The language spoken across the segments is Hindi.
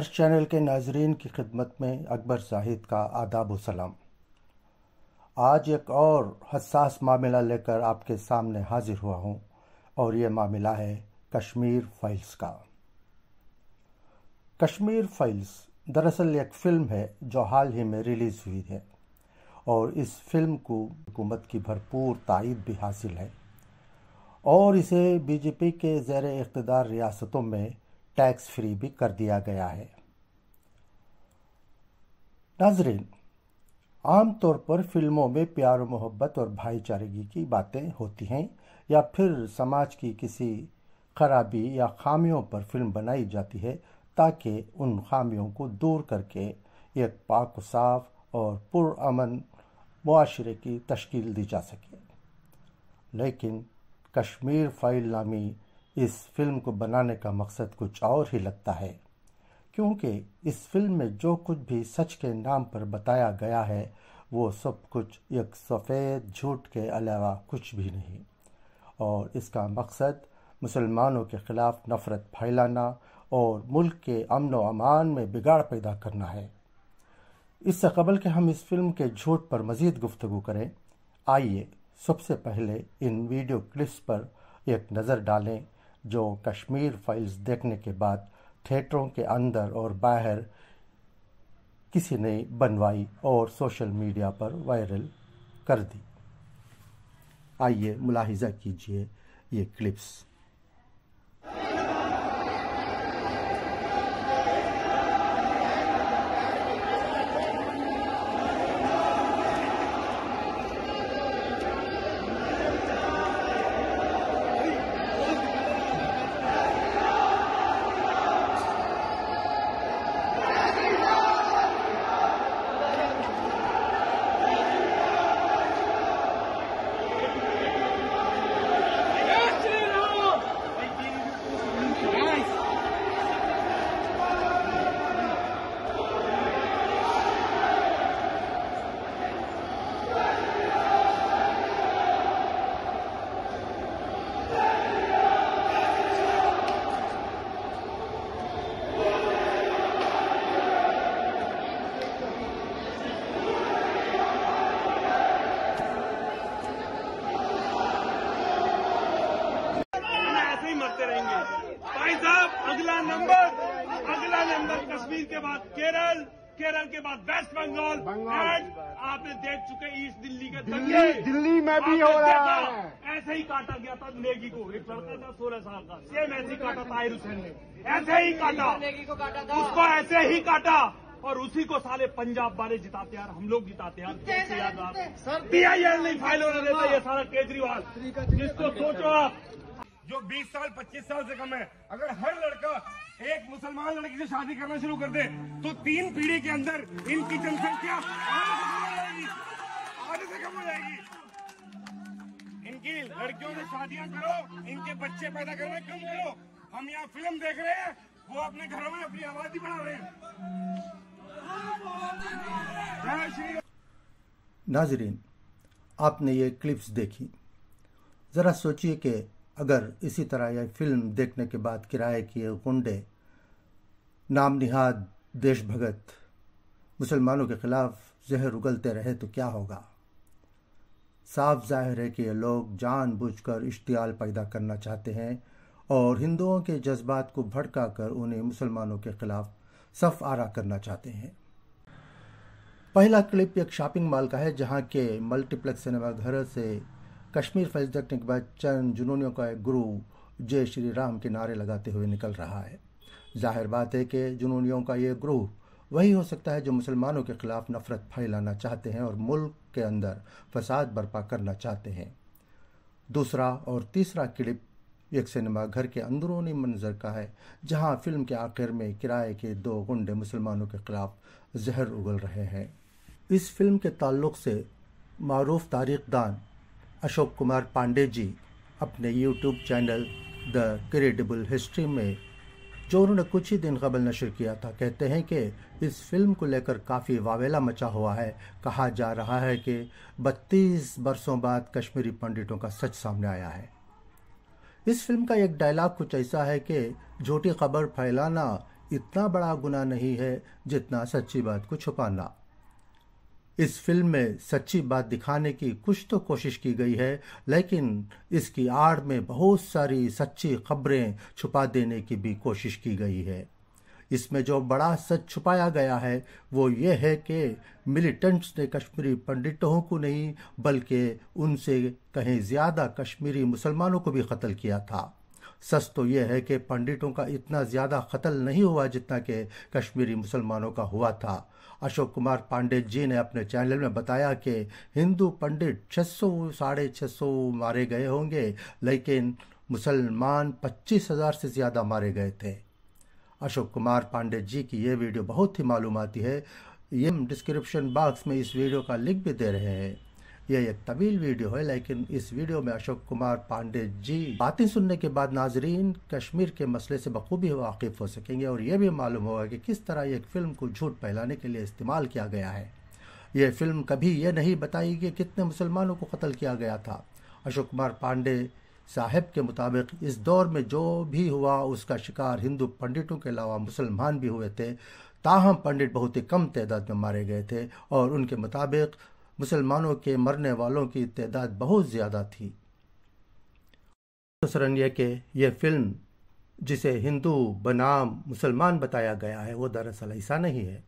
अर्श चैनल के नाजरीन की खिदमत में अकबर जाहिद का आदाब सलाम आज एक और हसास मामला लेकर आपके सामने हाजिर हुआ हूं और यह मामला है कश्मीर फाइल्स का कश्मीर फाइल्स दरअसल एक फ़िल्म है जो हाल ही में रिलीज़ हुई है और इस फिल्म को हुकूमत की भरपूर तायद भी हासिल है और इसे बीजेपी के ज़ैर इकतदार रियासतों में टैक्स फ्री भी कर दिया गया है नाजरीन आमतौर पर फिल्मों में प्यार मोहब्बत और भाईचारेगी की बातें होती हैं या फिर समाज की किसी खराबी या खामियों पर फिल्म बनाई जाती है ताकि उन खामियों को दूर करके एक पाक साफ और पुरअमन माशरे की तश्कील दी जा सके लेकिन कश्मीर फाइल नामी इस फिल्म को बनाने का मकसद कुछ और ही लगता है क्योंकि इस फिल्म में जो कुछ भी सच के नाम पर बताया गया है वो सब कुछ एक सफ़ेद झूठ के अलावा कुछ भी नहीं और इसका मकसद मुसलमानों के ख़िलाफ़ नफ़रत फैलाना और मुल्क के अमन व अमान में बिगाड़ पैदा करना है इससे कबल के हम इस फिल्म के झूठ पर मज़ीद गुफ्तु करें आइए सबसे पहले इन वीडियो क्लिप्स पर एक नज़र डालें जो कश्मीर फाइल्स देखने के बाद थिएटरों के अंदर और बाहर किसी ने बनवाई और सोशल मीडिया पर वायरल कर दी आइए मुलाहिजा कीजिए ये क्लिप्स केरल के बाद वेस्ट बंगाल एंड आपने देख चुके ईस्ट दिल्ली के दिल्ली, दिल्ली में भी हो रहा है ऐसे ही काटा गया था नेगी को एक लड़का था सोलह साल का सेम ऐसे ही काटा ताहिर हुसैन ने ऐसे ही काटा नेगी को काटा था उसको ऐसे ही काटा और उसी को साले पंजाब बारे जिताते यार हम लोग जिताते यार सर पीआईएल नहीं फाइल होने देता ये हाँ। सारा केजरीवाल जिसको सोचो आप जो 20 साल 25 साल से कम है अगर हर लड़का एक मुसलमान लड़की से शादी करना शुरू कर दे तो तीन पीढ़ी के अंदर इनकी जनसंख्या से कम हो जाएगी इनकी लड़कियों से शादियां करो इनके बच्चे पैदा करना कम करो हम यहाँ फिल्म देख रहे हैं वो अपने घरों में अपनी आबादी बढ़ा रहे हैं नाजरीन आपने ये क्लिप्स देखी ज़रा सोचिए कि अगर इसी तरह यह फिल्म देखने के बाद किराए किए कुंडे नाम निहाद देशभगत मुसलमानों के खिलाफ जहर उगलते रहे तो क्या होगा साफ जाहिर है कि ये लोग जानबूझकर इश्तियाल पैदा करना चाहते हैं और हिंदुओं के जज्बात को भड़का कर उन्हें मुसलमानों के खिलाफ सफ आरा करना चाहते हैं पहला क्लिप एक शॉपिंग मॉल का है जहाँ के मल्टीप्लेक्स सिनेमाघर से कश्मीर फैज जट के बाद चंद जुनूनियों का एक गुरु जय श्री राम के नारे लगाते हुए निकल रहा है जाहिर बात है कि जुनूनियों का ये ग्रुह वही हो सकता है जो मुसलमानों के खिलाफ नफरत फैलाना चाहते हैं और मुल्क के अंदर फसाद बर्पा करना चाहते हैं दूसरा और तीसरा क्लिप एक सिनेमा घर के अंदरूनी मंजर का है जहां फिल्म के आखिर में किराए के दो गुंडे मुसलमानों के खिलाफ जहर उगल रहे हैं इस फिल्म के ताल्लुक से मरूफ दान अशोक कुमार पांडे जी अपने YouTube channel the credible history में जो उन्होंने कुछ ही दिन कबल नशर किया था कहते हैं कि इस फिल्म को लेकर काफ़ी वावेला मचा हुआ है कहा जा रहा है कि 32 बरसों बाद कश्मीरी पंडितों का सच सामने आया है इस फिल्म का एक डायलॉग कुछ ऐसा है कि झूठी खबर फैलाना इतना बड़ा गुना नहीं है जितना सच्ची बात को छुपाना इस फिल्म में सच्ची बात दिखाने की कुछ तो कोशिश की गई है लेकिन इसकी आड़ में बहुत सारी सच्ची खबरें छुपा देने की भी कोशिश की गई है इसमें जो बड़ा सच छुपाया गया है वो ये है कि मिलिटेंट्स ने कश्मीरी पंडितों को नहीं बल्कि उनसे कहीं ज़्यादा कश्मीरी मुसलमानों को भी कत्ल किया था सच तो यह है कि पंडितों का इतना ज़्यादा कत्ल नहीं हुआ जितना कि कश्मीरी मुसलमानों का हुआ था अशोक कुमार पांडे जी ने अपने चैनल में बताया कि हिंदू पंडित छः सौ साढ़े छः सौ मारे गए होंगे लेकिन मुसलमान पच्चीस हज़ार से ज़्यादा मारे गए थे अशोक कुमार पांडे जी की ये वीडियो बहुत ही मालूमती है ये डिस्क्रिप्शन बॉक्स में इस वीडियो का लिंक भी दे रहे हैं यह एक तवील वीडियो है लेकिन इस वीडियो में अशोक कुमार पांडे जी बातें सुनने के बाद नाजरीन कश्मीर के मसले से बखूबी वाकिफ हो सकेंगे और यह भी मालूम होगा कि किस तरह एक फिल्म को झूठ फैलाने के लिए इस्तेमाल किया गया है यह फिल्म कभी यह नहीं बताई कि कितने मुसलमानों को कत्ल किया गया था अशोक कुमार पांडे साहब के मुताबिक इस दौर में जो भी हुआ उसका शिकार हिंदू पंडितों के अलावा मुसलमान भी हुए थे ताहम पंडित बहुत ही कम तादाद में मारे गए थे और उनके मुताबिक मुसलमानों के मरने वालों की तादाद बहुत ज़्यादा थी सरण्य के ये फिल्म जिसे हिंदू बनाम मुसलमान बताया गया है वो दरअसल ऐसा नहीं है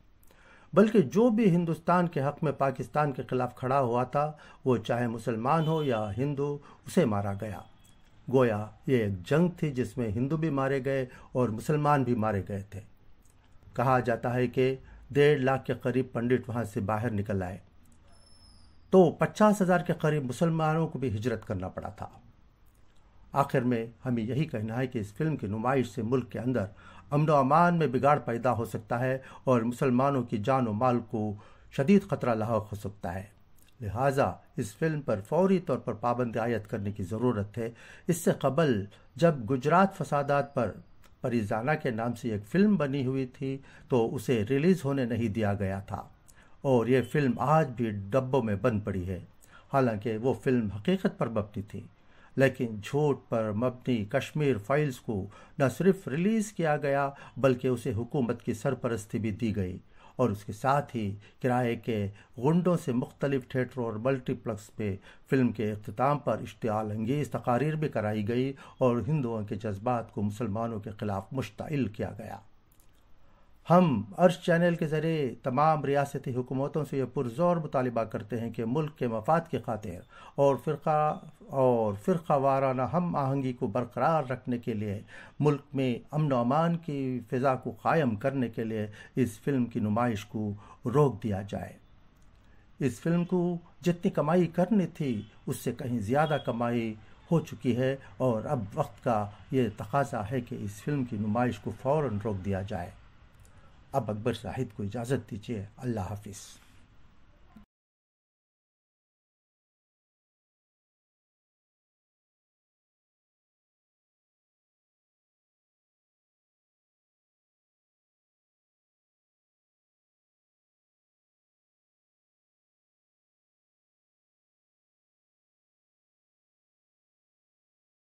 बल्कि जो भी हिंदुस्तान के हक़ में पाकिस्तान के ख़िलाफ़ खड़ा हुआ था वो चाहे मुसलमान हो या हिंदू उसे मारा गया गोया ये एक जंग थी जिसमें हिंदू भी मारे गए और मुसलमान भी मारे गए थे कहा जाता है कि डेढ़ लाख के करीब पंडित वहाँ से बाहर निकल आए तो पचास हज़ार के करीब मुसलमानों को भी हिजरत करना पड़ा था आखिर में हमें यही कहना है कि इस फिल्म की नुमाइश से मुल्क के अंदर अमन अमान में बिगाड़ पैदा हो सकता है और मुसलमानों की जान व माल को शदीद खतरा लाक हो सकता है लिहाजा इस फिल्म पर फौरी तौर पर पाबंदी आयद करने की ज़रूरत है इससे कबल जब गुजरात फसादात पर परिजाना के नाम से एक फिल्म बनी हुई थी तो उसे रिलीज़ होने नहीं दिया गया था और ये फिल्म आज भी डब्बों में बंद पड़ी है हालांकि वो फिल्म हकीकत पर मबनी थी लेकिन झूठ पर मबनी कश्मीर फाइल्स को न सिर्फ रिलीज़ किया गया बल्कि उसे हुकूमत की सरपरस्ती भी दी गई और उसके साथ ही किराए के गुंडों से मुख्तलिफ थिएटरों और मल्टीप्लेक्स पे फिल्म के अख्ताम पर इश्तियाल अंगेज तकारीर भी कराई गई और हिंदुओं के जज्बात को मुसलमानों के ख़िलाफ़ मुश्तिल किया गया हम अर्श चैनल के ज़रिए तमाम रियासती हुकूमतों से यह पुरजोर मुतालबा करते हैं कि मुल्क के मफाद की खातिर और फिर और फ़िरका वाराना हम आहंगी को बरकरार रखने के लिए मुल्क में अमन अमान की फ़िज़ा को कायम करने के लिए इस फिल्म की नुमाइश को रोक दिया जाए इस फिल्म को जितनी कमाई करनी थी उससे कहीं ज़्यादा कमाई हो चुकी है और अब वक्त का ये तकाजा है कि इस फिल्म की नुमाइश को फ़ौर रोक दिया जाए अब अकबर साहिब को इजाज़त दीजिए अल्लाह हाफिज़